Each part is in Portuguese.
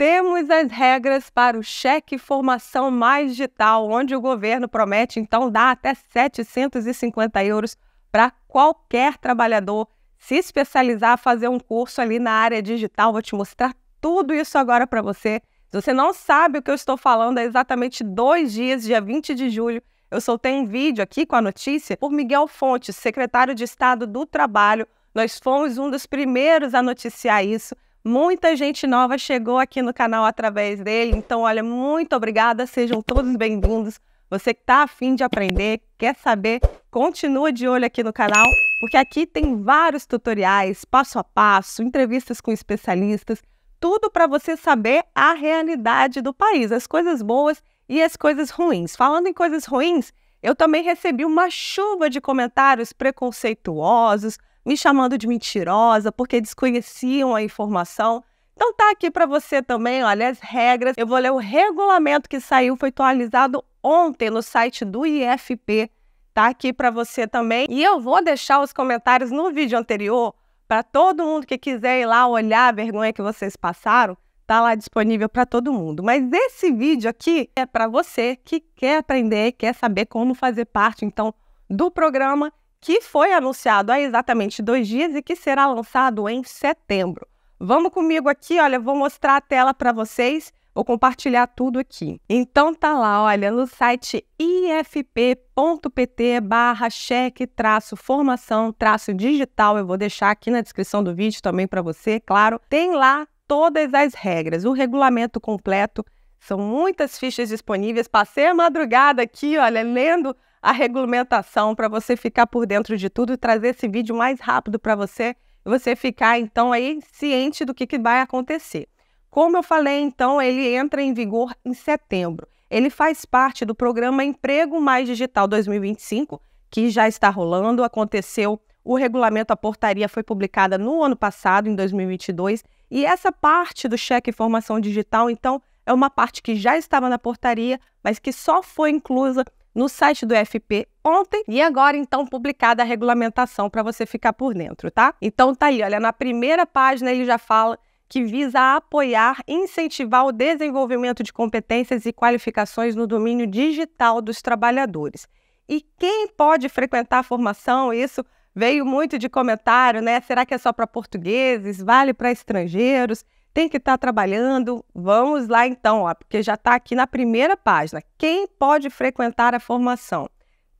Temos as regras para o cheque formação mais digital, onde o governo promete então dar até 750 euros para qualquer trabalhador se especializar, fazer um curso ali na área digital. Vou te mostrar tudo isso agora para você. Se você não sabe o que eu estou falando, é exatamente dois dias, dia 20 de julho, eu soltei um vídeo aqui com a notícia por Miguel Fontes, secretário de Estado do Trabalho. Nós fomos um dos primeiros a noticiar isso. Muita gente nova chegou aqui no canal através dele. Então, olha, muito obrigada. Sejam todos bem-vindos. Você que está afim de aprender, quer saber, continua de olho aqui no canal, porque aqui tem vários tutoriais, passo a passo, entrevistas com especialistas, tudo para você saber a realidade do país, as coisas boas e as coisas ruins. Falando em coisas ruins, eu também recebi uma chuva de comentários preconceituosos, me chamando de mentirosa, porque desconheciam a informação. Então tá aqui para você também, olha, as regras. Eu vou ler o regulamento que saiu, foi atualizado ontem no site do IFP. Tá aqui para você também. E eu vou deixar os comentários no vídeo anterior para todo mundo que quiser ir lá olhar a vergonha que vocês passaram. Tá lá disponível para todo mundo. Mas esse vídeo aqui é para você que quer aprender, quer saber como fazer parte então do programa que foi anunciado há exatamente dois dias e que será lançado em setembro. Vamos comigo aqui, olha, vou mostrar a tela para vocês, vou compartilhar tudo aqui. Então tá lá, olha, no site ifp.pt barra cheque traço formação traço digital, eu vou deixar aqui na descrição do vídeo também para você, claro, tem lá todas as regras, o regulamento completo, são muitas fichas disponíveis, passei a madrugada aqui, olha, lendo a regulamentação para você ficar por dentro de tudo e trazer esse vídeo mais rápido para você e você ficar então aí ciente do que, que vai acontecer. Como eu falei, então, ele entra em vigor em setembro. Ele faz parte do programa Emprego Mais Digital 2025, que já está rolando, aconteceu. O regulamento, a portaria foi publicada no ano passado, em 2022, e essa parte do cheque formação digital, então, é uma parte que já estava na portaria, mas que só foi inclusa no site do FP ontem e agora então publicada a regulamentação para você ficar por dentro, tá? Então tá aí, olha, na primeira página ele já fala que visa apoiar e incentivar o desenvolvimento de competências e qualificações no domínio digital dos trabalhadores. E quem pode frequentar a formação? Isso veio muito de comentário, né? Será que é só para portugueses? Vale para estrangeiros? tem que estar tá trabalhando. Vamos lá então, ó, porque já está aqui na primeira página. Quem pode frequentar a formação?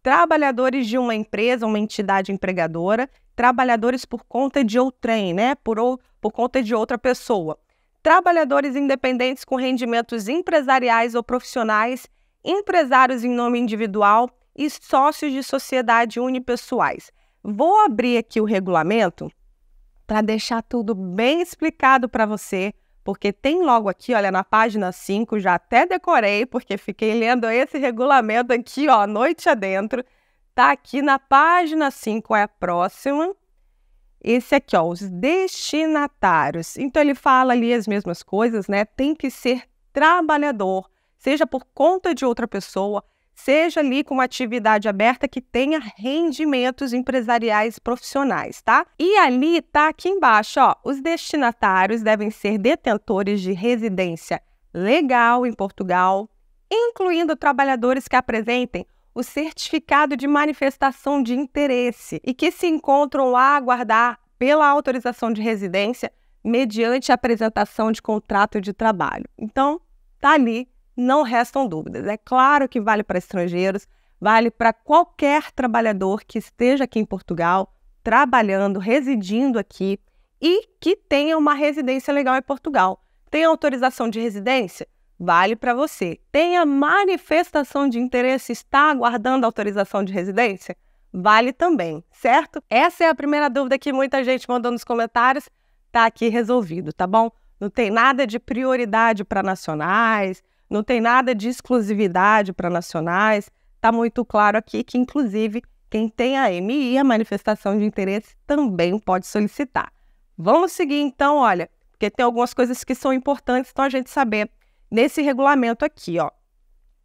Trabalhadores de uma empresa, uma entidade empregadora, trabalhadores por conta de outrem, né? Por, ou, por conta de outra pessoa. Trabalhadores independentes com rendimentos empresariais ou profissionais, empresários em nome individual e sócios de sociedade unipessoais. Vou abrir aqui o regulamento para deixar tudo bem explicado para você, porque tem logo aqui, olha, na página 5, já até decorei, porque fiquei lendo esse regulamento aqui, ó, noite adentro. Tá aqui na página 5, é a próxima. Esse aqui, ó, os destinatários. Então ele fala ali as mesmas coisas, né? Tem que ser trabalhador, seja por conta de outra pessoa, seja ali com uma atividade aberta que tenha rendimentos empresariais profissionais, tá? E ali tá aqui embaixo, ó, os destinatários devem ser detentores de residência legal em Portugal, incluindo trabalhadores que apresentem o certificado de manifestação de interesse e que se encontram a aguardar pela autorização de residência mediante a apresentação de contrato de trabalho. Então, tá ali não restam dúvidas. É claro que vale para estrangeiros, vale para qualquer trabalhador que esteja aqui em Portugal, trabalhando, residindo aqui e que tenha uma residência legal em Portugal. Tem autorização de residência? Vale para você. Tem a manifestação de interesse, está aguardando autorização de residência? Vale também, certo? Essa é a primeira dúvida que muita gente mandou nos comentários. está aqui resolvido, tá bom? Não tem nada de prioridade para nacionais, não tem nada de exclusividade para nacionais. Está muito claro aqui que, inclusive, quem tem a MI, a manifestação de interesse, também pode solicitar. Vamos seguir então, olha, porque tem algumas coisas que são importantes então a gente saber nesse regulamento aqui, ó.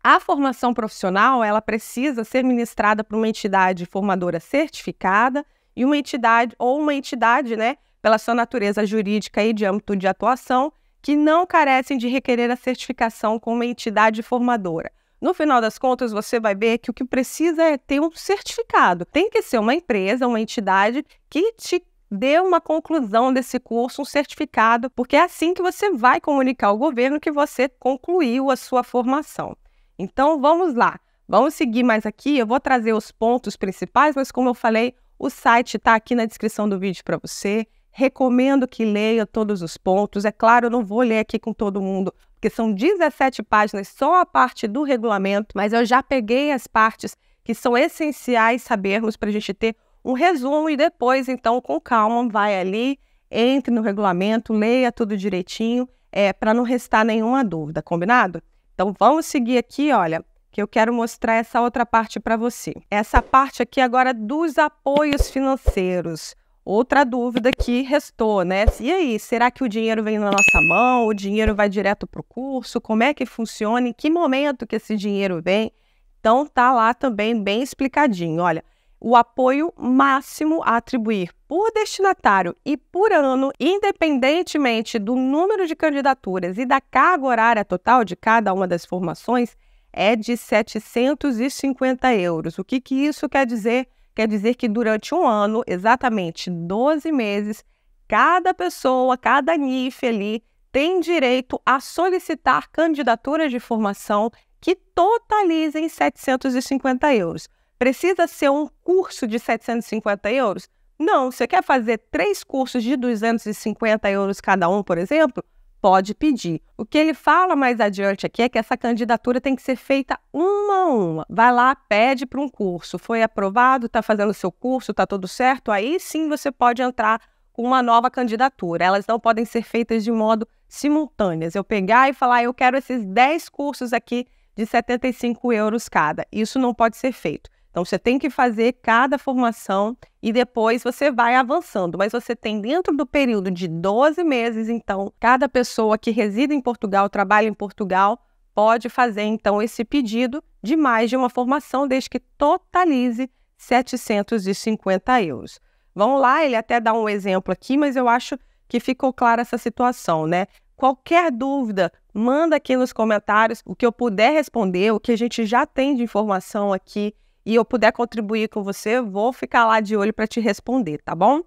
A formação profissional, ela precisa ser ministrada por uma entidade formadora certificada e uma entidade ou uma entidade, né, pela sua natureza jurídica e de âmbito de atuação, que não carecem de requerer a certificação com uma entidade formadora. No final das contas, você vai ver que o que precisa é ter um certificado. Tem que ser uma empresa, uma entidade que te dê uma conclusão desse curso, um certificado, porque é assim que você vai comunicar ao governo que você concluiu a sua formação. Então, vamos lá. Vamos seguir mais aqui. Eu vou trazer os pontos principais, mas como eu falei, o site está aqui na descrição do vídeo para você. Recomendo que leia todos os pontos. É claro, eu não vou ler aqui com todo mundo, porque são 17 páginas, só a parte do regulamento, mas eu já peguei as partes que são essenciais sabermos para a gente ter um resumo e depois, então, com calma, vai ali, entre no regulamento, leia tudo direitinho, é, para não restar nenhuma dúvida, combinado? Então, vamos seguir aqui, olha, que eu quero mostrar essa outra parte para você. Essa parte aqui agora dos apoios financeiros. Outra dúvida que restou, né? E aí, será que o dinheiro vem na nossa mão? O dinheiro vai direto para o curso? Como é que funciona? Em que momento que esse dinheiro vem? Então, tá lá também bem explicadinho. Olha, o apoio máximo a atribuir por destinatário e por ano, independentemente do número de candidaturas e da carga horária total de cada uma das formações, é de 750 euros. O que, que isso quer dizer? Quer dizer que durante um ano, exatamente 12 meses, cada pessoa, cada NIF ali, tem direito a solicitar candidaturas de formação que totalizem 750 euros. Precisa ser um curso de 750 euros? Não, você quer fazer três cursos de 250 euros cada um, por exemplo? pode pedir. O que ele fala mais adiante aqui é que essa candidatura tem que ser feita uma a uma. Vai lá, pede para um curso, foi aprovado, está fazendo o seu curso, está tudo certo, aí sim você pode entrar com uma nova candidatura. Elas não podem ser feitas de modo simultâneo. Eu pegar e falar, eu quero esses 10 cursos aqui de 75 euros cada. Isso não pode ser feito. Então, você tem que fazer cada formação e depois você vai avançando. Mas você tem dentro do período de 12 meses, então, cada pessoa que reside em Portugal, trabalha em Portugal, pode fazer, então, esse pedido de mais de uma formação, desde que totalize 750 euros. Vamos lá, ele até dá um exemplo aqui, mas eu acho que ficou clara essa situação, né? Qualquer dúvida, manda aqui nos comentários o que eu puder responder, o que a gente já tem de informação aqui e eu puder contribuir com você, vou ficar lá de olho para te responder, tá bom?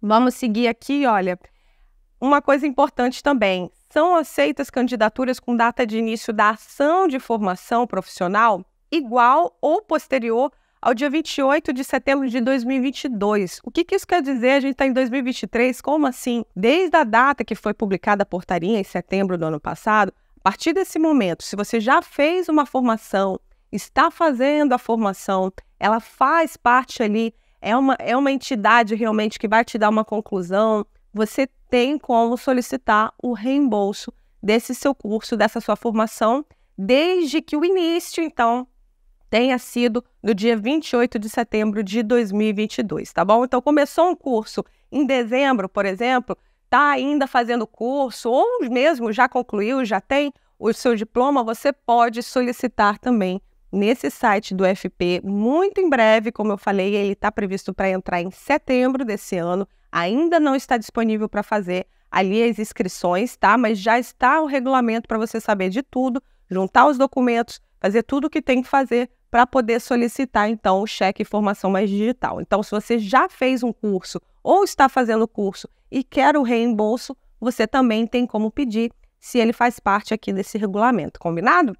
Vamos seguir aqui, olha. Uma coisa importante também: são aceitas candidaturas com data de início da ação de formação profissional igual ou posterior ao dia 28 de setembro de 2022. O que, que isso quer dizer? A gente está em 2023, como assim? Desde a data que foi publicada a portaria, em setembro do ano passado, a partir desse momento, se você já fez uma formação está fazendo a formação, ela faz parte ali, é uma, é uma entidade realmente que vai te dar uma conclusão, você tem como solicitar o reembolso desse seu curso, dessa sua formação, desde que o início, então, tenha sido no dia 28 de setembro de 2022, tá bom? Então, começou um curso em dezembro, por exemplo, está ainda fazendo curso, ou mesmo já concluiu, já tem o seu diploma, você pode solicitar também nesse site do FP muito em breve, como eu falei, ele está previsto para entrar em setembro desse ano. Ainda não está disponível para fazer ali as inscrições, tá? Mas já está o regulamento para você saber de tudo, juntar os documentos, fazer tudo o que tem que fazer para poder solicitar então o cheque formação mais digital. Então, se você já fez um curso ou está fazendo curso e quer o reembolso, você também tem como pedir se ele faz parte aqui desse regulamento, combinado?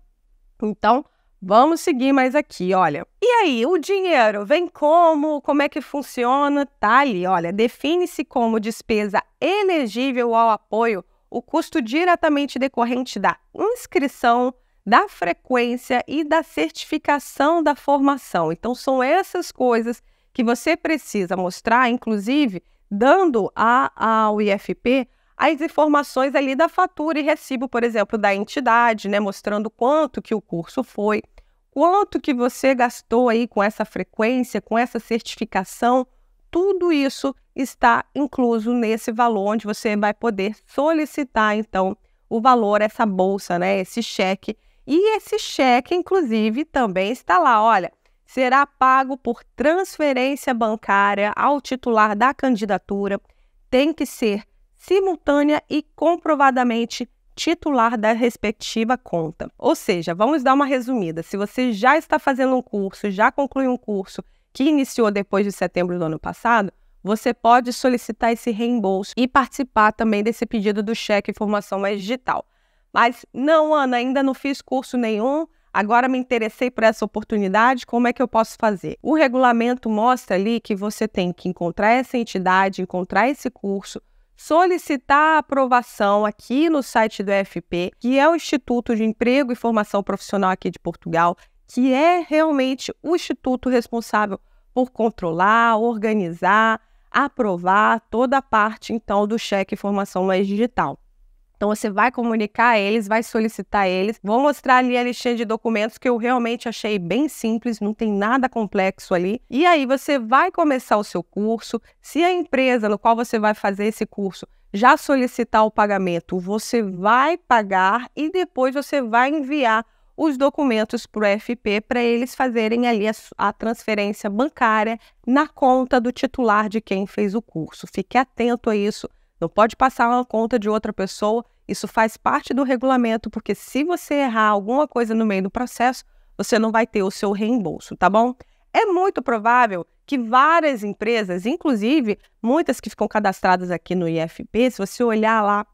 Então, Vamos seguir mais aqui, olha. E aí, o dinheiro vem como? Como é que funciona? Tá ali, olha. Define-se como despesa elegível ao apoio o custo diretamente decorrente da inscrição, da frequência e da certificação da formação. Então, são essas coisas que você precisa mostrar, inclusive dando a, ao IFP as informações ali da fatura e recibo, por exemplo, da entidade, né, mostrando quanto que o curso foi, quanto que você gastou aí com essa frequência, com essa certificação, tudo isso está incluso nesse valor onde você vai poder solicitar então o valor essa bolsa, né, esse cheque. E esse cheque inclusive também está lá, olha, será pago por transferência bancária ao titular da candidatura. Tem que ser simultânea e comprovadamente titular da respectiva conta. Ou seja, vamos dar uma resumida. Se você já está fazendo um curso, já concluiu um curso que iniciou depois de setembro do ano passado, você pode solicitar esse reembolso e participar também desse pedido do cheque informação mais digital. Mas não, Ana, ainda não fiz curso nenhum. Agora me interessei por essa oportunidade, como é que eu posso fazer? O regulamento mostra ali que você tem que encontrar essa entidade, encontrar esse curso, solicitar a aprovação aqui no site do FP, que é o Instituto de Emprego e Formação Profissional aqui de Portugal, que é realmente o instituto responsável por controlar, organizar, aprovar toda a parte então do cheque formação mais digital. Então você vai comunicar a eles, vai solicitar a eles. Vou mostrar ali a lista de documentos que eu realmente achei bem simples, não tem nada complexo ali. E aí você vai começar o seu curso. Se a empresa no qual você vai fazer esse curso já solicitar o pagamento, você vai pagar e depois você vai enviar os documentos para o FP para eles fazerem ali a, a, transferência bancária na conta do titular de quem fez o curso. Fique atento a isso, não pode passar uma conta de outra pessoa. Isso faz parte do regulamento, porque se você errar alguma coisa no meio do processo, você não vai ter o seu reembolso, tá bom? É muito provável que várias empresas, inclusive muitas que ficam cadastradas aqui no IFP, se você olhar lá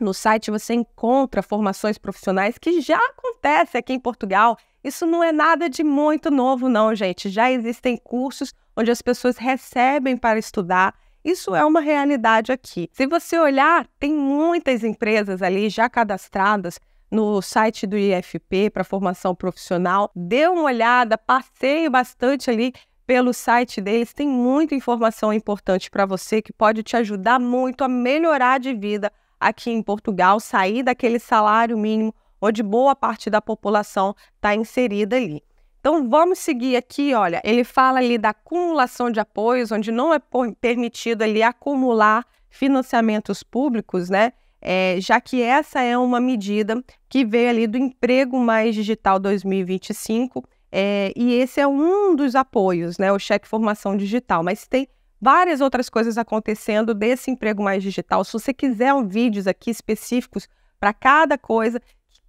no site, você encontra formações profissionais que já acontece aqui em Portugal. Isso não é nada de muito novo, não, gente. Já existem cursos onde as pessoas recebem para estudar isso é uma realidade aqui. Se você olhar, tem muitas empresas ali já cadastradas no site do IFP para formação profissional. Dê uma olhada, passei bastante ali pelo site deles. Tem muita informação importante para você que pode te ajudar muito a melhorar de vida aqui em Portugal, sair daquele salário mínimo onde boa parte da população está inserida ali. Então vamos seguir aqui, olha, ele fala ali da acumulação de apoios, onde não é permitido ali acumular financiamentos públicos, né? É, já que essa é uma medida que veio ali do Emprego Mais Digital 2025, é, e esse é um dos apoios, né? O cheque formação digital, mas tem várias outras coisas acontecendo desse emprego mais digital. Se você quiser um vídeos aqui específicos para cada coisa,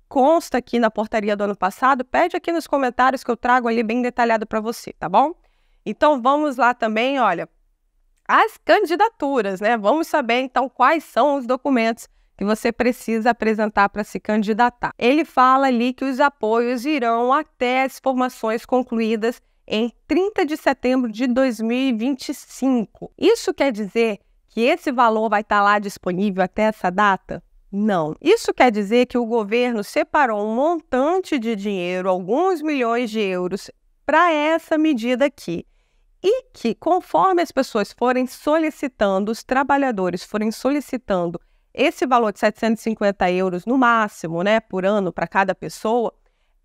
consta aqui na portaria do ano passado, pede aqui nos comentários que eu trago ali bem detalhado para você, tá bom? Então vamos lá também, olha, as candidaturas, né? Vamos saber então quais são os documentos que você precisa apresentar para se candidatar. Ele fala ali que os apoios irão até as formações concluídas em 30 de setembro de 2025. Isso quer dizer que esse valor vai estar tá lá disponível até essa data? Não. Isso quer dizer que o governo separou um montante de dinheiro, alguns milhões de euros, para essa medida aqui. E que, conforme as pessoas forem solicitando, os trabalhadores forem solicitando esse valor de 750 euros no máximo, né, por ano para cada pessoa,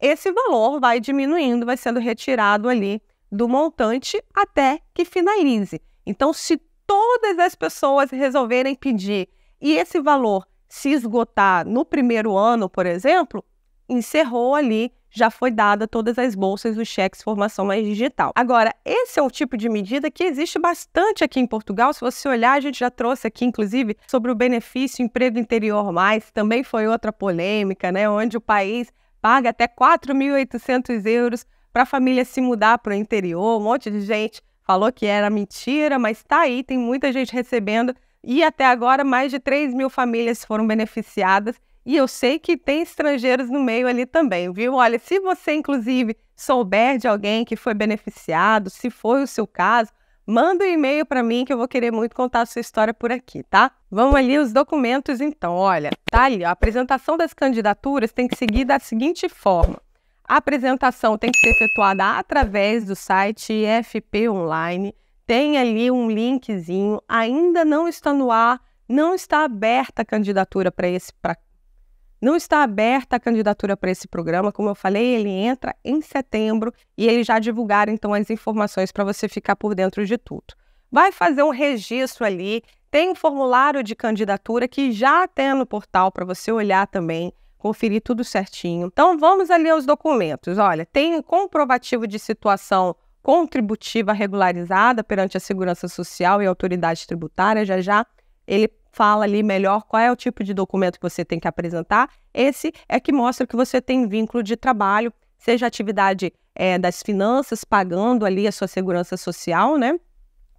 esse valor vai diminuindo, vai sendo retirado ali do montante até que finalize. Então, se todas as pessoas resolverem pedir e esse valor se esgotar no primeiro ano, por exemplo, encerrou ali, já foi dada todas as bolsas, os cheques formação mais digital. Agora, esse é um tipo de medida que existe bastante aqui em Portugal. Se você olhar, a gente já trouxe aqui, inclusive, sobre o benefício emprego interior mais, também foi outra polêmica, né? Onde o país paga até 4.800 euros para a família se mudar para o interior. Um monte de gente falou que era mentira, mas está aí, tem muita gente recebendo e até agora, mais de 3 mil famílias foram beneficiadas. E eu sei que tem estrangeiros no meio ali também, viu? Olha, se você, inclusive, souber de alguém que foi beneficiado, se foi o seu caso, manda um e-mail para mim que eu vou querer muito contar a sua história por aqui, tá? Vamos ali os documentos, então. Olha, tá ali. Ó, a apresentação das candidaturas tem que seguir da seguinte forma. A apresentação tem que ser efetuada através do site IFP Online tem ali um linkzinho, ainda não está no ar, não está aberta a candidatura para esse pra... não está aberta a candidatura para esse programa, como eu falei, ele entra em setembro e eles já divulgaram então as informações para você ficar por dentro de tudo. Vai fazer um registro ali, tem um formulário de candidatura que já tem no portal para você olhar também conferir tudo certinho. Então vamos ali aos documentos. Olha, tem comprovativo de situação contributiva regularizada perante a Segurança Social e a autoridade tributária. Já já ele fala ali melhor qual é o tipo de documento que você tem que apresentar. Esse é que mostra que você tem vínculo de trabalho, seja atividade é, das finanças, pagando ali a sua segurança social, né?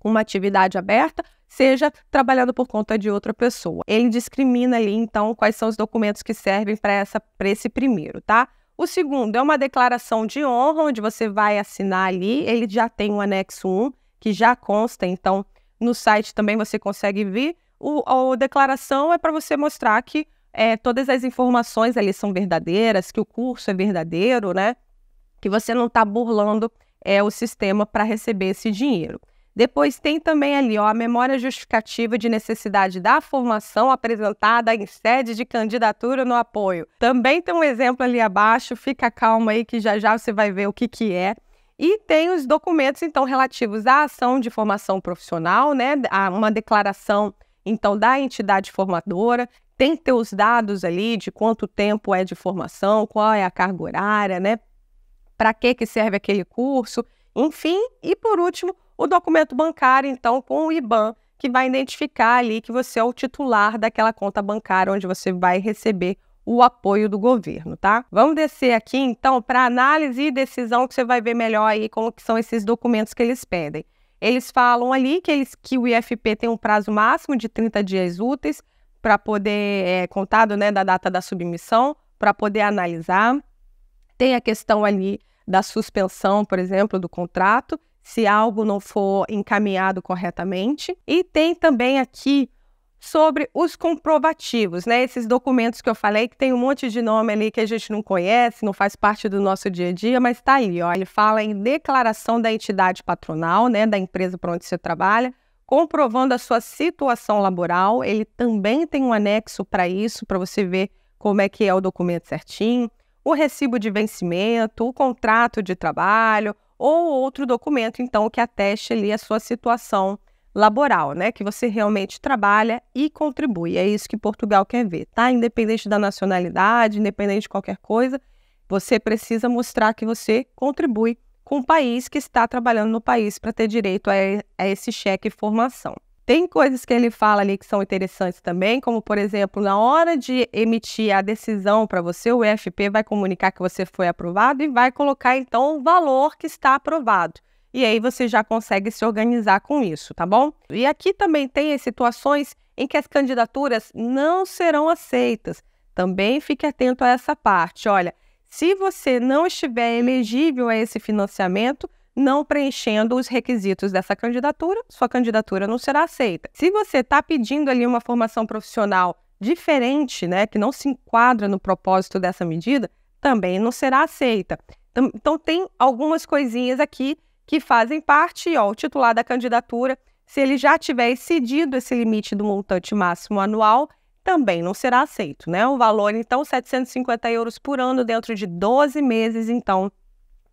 Uma atividade aberta, seja trabalhando por conta de outra pessoa. Ele discrimina ali, então, quais são os documentos que servem para esse primeiro, tá? O segundo é uma declaração de honra, onde você vai assinar ali. Ele já tem o um anexo 1, que já consta, então no site também você consegue ver. O, a declaração é para você mostrar que é, todas as informações ali são verdadeiras, que o curso é verdadeiro, né? Que você não está burlando é, o sistema para receber esse dinheiro. Depois tem também ali ó, a memória justificativa de necessidade da formação apresentada em sede de candidatura no apoio. Também tem um exemplo ali abaixo, fica calma aí que já já você vai ver o que, que é. E tem os documentos, então, relativos à ação de formação profissional, né? A uma declaração, então, da entidade formadora. Tem que ter os dados ali de quanto tempo é de formação, qual é a carga horária, né? Para que, que serve aquele curso, enfim. E, por último, o documento bancário, então, com o IBAN, que vai identificar ali que você é o titular daquela conta bancária onde você vai receber o apoio do governo, tá? Vamos descer aqui então para análise e decisão que você vai ver melhor aí como que são esses documentos que eles pedem. Eles falam ali que, eles, que o IFP tem um prazo máximo de 30 dias úteis para poder, é, contado né, da data da submissão, para poder analisar. Tem a questão ali da suspensão, por exemplo, do contrato se algo não for encaminhado corretamente. E tem também aqui sobre os comprovativos, né? Esses documentos que eu falei que tem um monte de nome ali que a gente não conhece, não faz parte do nosso dia a dia, mas está aí, ó. Ele fala em declaração da entidade patronal, né, da empresa para onde você trabalha, comprovando a sua situação laboral. Ele também tem um anexo para isso, para você ver como é que é o documento certinho, o recibo de vencimento, o contrato de trabalho, ou outro documento, então, que ateste ali a sua situação laboral, né? Que você realmente trabalha e contribui. É isso que Portugal quer ver, tá? Independente da nacionalidade, independente de qualquer coisa, você precisa mostrar que você contribui com o país que está trabalhando no país para ter direito a, a esse cheque formação. Tem coisas que ele fala ali que são interessantes também, como, por exemplo, na hora de emitir a decisão para você, o Fp vai comunicar que você foi aprovado e vai colocar, então, o valor que está aprovado. E aí você já consegue se organizar com isso, tá bom? E aqui também tem situações em que as candidaturas não serão aceitas. Também fique atento a essa parte. Olha, se você não estiver elegível a esse financiamento, não preenchendo os requisitos dessa candidatura, sua candidatura não será aceita. Se você está pedindo ali uma formação profissional diferente, né, que não se enquadra no propósito dessa medida, também não será aceita. Então, tem algumas coisinhas aqui que fazem parte, ó, o titular da candidatura, se ele já tiver excedido esse limite do montante máximo anual, também não será aceito, né? O valor, então, 750 euros por ano dentro de 12 meses, então,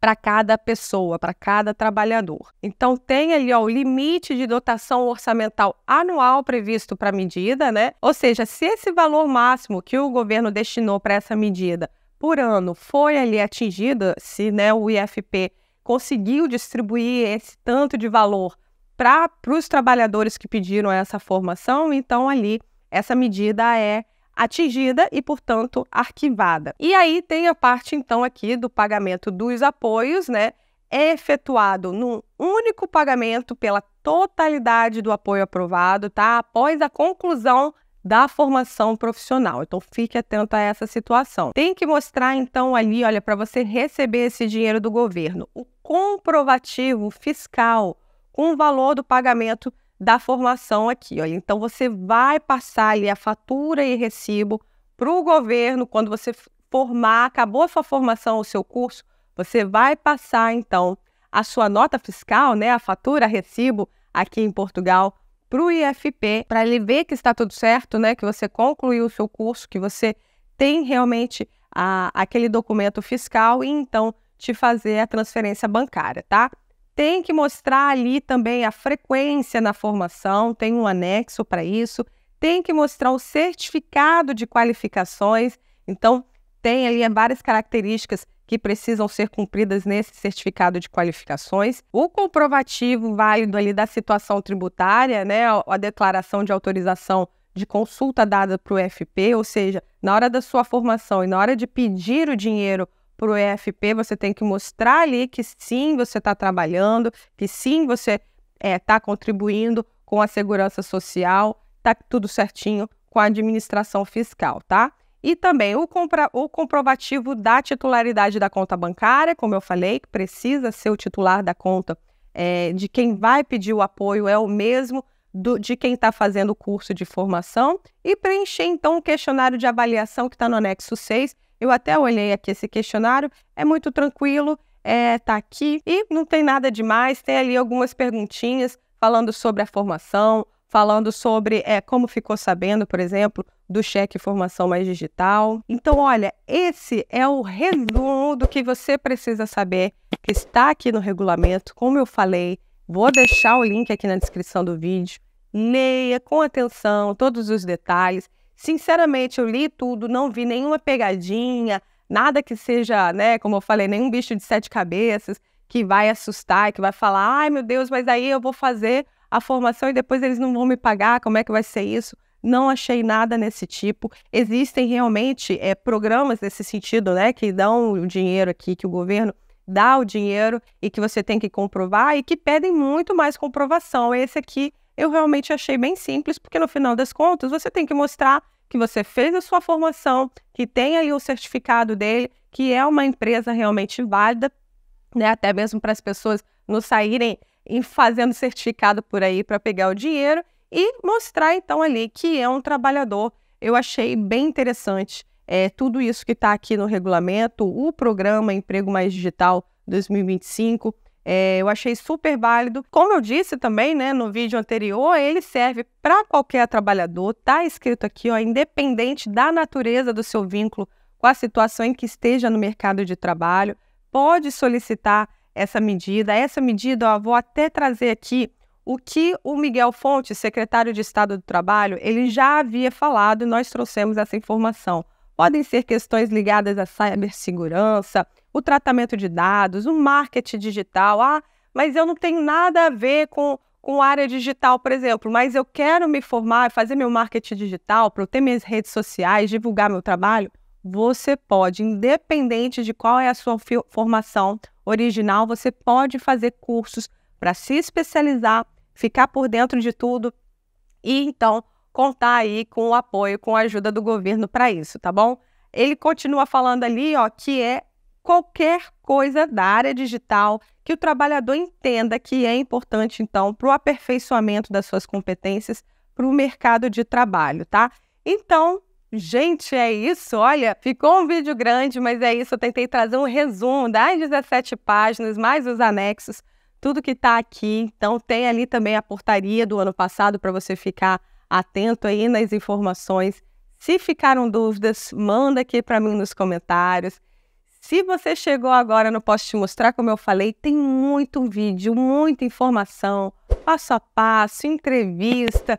para cada pessoa, para cada trabalhador. Então tem ali ó, o limite de dotação orçamental anual previsto para a medida, né? Ou seja, se esse valor máximo que o governo destinou para essa medida por ano foi ali atingido, se né, o IFP conseguiu distribuir esse tanto de valor para os trabalhadores que pediram essa formação, então ali essa medida é atingida e, portanto, arquivada. E aí tem a parte, então, aqui do pagamento dos apoios, né? É efetuado num único pagamento pela totalidade do apoio aprovado, tá? Após a conclusão da formação profissional. Então fique atento a essa situação. Tem que mostrar então ali, olha, para você receber esse dinheiro do governo, o comprovativo fiscal com o valor do pagamento da formação aqui. olha. Então, você vai passar ali a fatura e recibo para o governo quando você formar, acabou a sua formação, o seu curso, você vai passar, então, a sua nota fiscal, né, a fatura, recibo aqui em Portugal, para o IFP, para ele ver que está tudo certo, né, que você concluiu o seu curso, que você tem realmente a, aquele documento fiscal e então te fazer a transferência bancária, tá? Tem que mostrar ali também a frequência na formação, tem um anexo para isso. Tem que mostrar o certificado de qualificações. Então, tem ali várias características que precisam ser cumpridas nesse certificado de qualificações. O comprovativo válido ali da situação tributária, né, a declaração de autorização de consulta dada para o FP, ou seja, na hora da sua formação e na hora de pedir o dinheiro para o EFP, você tem que mostrar ali que sim, você está trabalhando, que sim, você está é, tá contribuindo com a segurança social, está tudo certinho com a administração fiscal, tá? E também o, compra, o comprovativo da titularidade da conta bancária, como eu falei, que precisa ser o titular da conta é, de quem vai pedir o apoio, é o mesmo do, de quem está fazendo o curso de formação. E preencher, então, o questionário de avaliação que está no anexo 6, eu até olhei aqui esse questionário, é muito tranquilo, é, tá aqui e não tem nada demais. Tem ali algumas perguntinhas falando sobre a formação, falando sobre é, como ficou sabendo, por exemplo, do cheque formação mais digital. Então, olha, esse é o resumo do que você precisa saber, que está aqui no regulamento. Como eu falei, vou deixar o link aqui na descrição do vídeo. Leia com atenção todos os detalhes. Sinceramente, eu li tudo, não vi nenhuma pegadinha, nada que seja, né, como eu falei, nenhum bicho de sete cabeças que vai assustar, que vai falar, ai meu Deus, mas aí eu vou fazer a formação e depois eles não vão me pagar, como é que vai ser isso? Não achei nada nesse tipo. Existem realmente é, programas nesse sentido, né, que dão o dinheiro aqui, que o governo dá o dinheiro e que você tem que comprovar e que pedem muito mais comprovação. Esse aqui eu realmente achei bem simples, porque no final das contas você tem que mostrar que você fez a sua formação, que tem aí o certificado dele, que é uma empresa realmente válida, né? Até mesmo para as pessoas não saírem fazendo certificado por aí para pegar o dinheiro e mostrar então ali que é um trabalhador. Eu achei bem interessante é, tudo isso que está aqui no regulamento, o programa Emprego Mais Digital 2025, é, eu achei super válido. Como eu disse também, né, no vídeo anterior, ele serve para qualquer trabalhador. Está escrito aqui, ó, independente da natureza do seu vínculo com a situação em que esteja no mercado de trabalho, pode solicitar essa medida. Essa medida, ó, vou até trazer aqui o que o Miguel Fonte, secretário de Estado do Trabalho, ele já havia falado e nós trouxemos essa informação. Podem ser questões ligadas à cibersegurança, o tratamento de dados, o marketing digital. Ah, mas eu não tenho nada a ver com, com área digital, por exemplo, mas eu quero me formar, fazer meu marketing digital, para eu ter minhas redes sociais, divulgar meu trabalho. Você pode, independente de qual é a sua formação original, você pode fazer cursos para se especializar, ficar por dentro de tudo e então contar aí com o apoio, com a ajuda do governo para isso, tá bom? Ele continua falando ali, ó, que é qualquer coisa da área digital que o trabalhador entenda que é importante, então, para o aperfeiçoamento das suas competências para o mercado de trabalho, tá? Então, gente, é isso. Olha, ficou um vídeo grande, mas é isso. Eu tentei trazer um resumo das 17 páginas, mais os anexos, tudo que está aqui. Então, tem ali também a portaria do ano passado para você ficar atento aí nas informações. Se ficaram dúvidas, manda aqui para mim nos comentários. Se você chegou agora, não posso te mostrar, como eu falei, tem muito vídeo, muita informação, passo a passo, entrevista,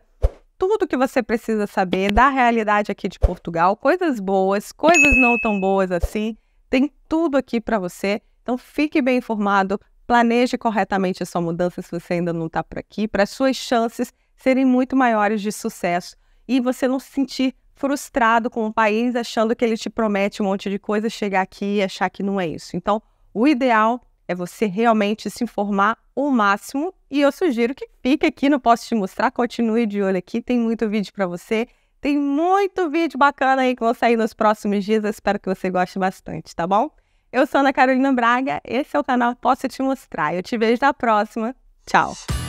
tudo que você precisa saber da realidade aqui de Portugal, coisas boas, coisas não tão boas assim, tem tudo aqui para você. Então fique bem informado, planeje corretamente a sua mudança se você ainda não está por aqui, para suas chances serem muito maiores de sucesso e você não se sentir frustrado com o país, achando que ele te promete um monte de coisa, chegar aqui e achar que não é isso. Então, o ideal é você realmente se informar o máximo e eu sugiro que fique aqui, não posso te mostrar, continue de olho aqui, tem muito vídeo para você. Tem muito vídeo bacana aí que vão sair nos próximos dias, eu espero que você goste bastante, tá bom? Eu sou Ana Carolina Braga, esse é o canal Posso Te Mostrar. Eu te vejo na próxima. Tchau!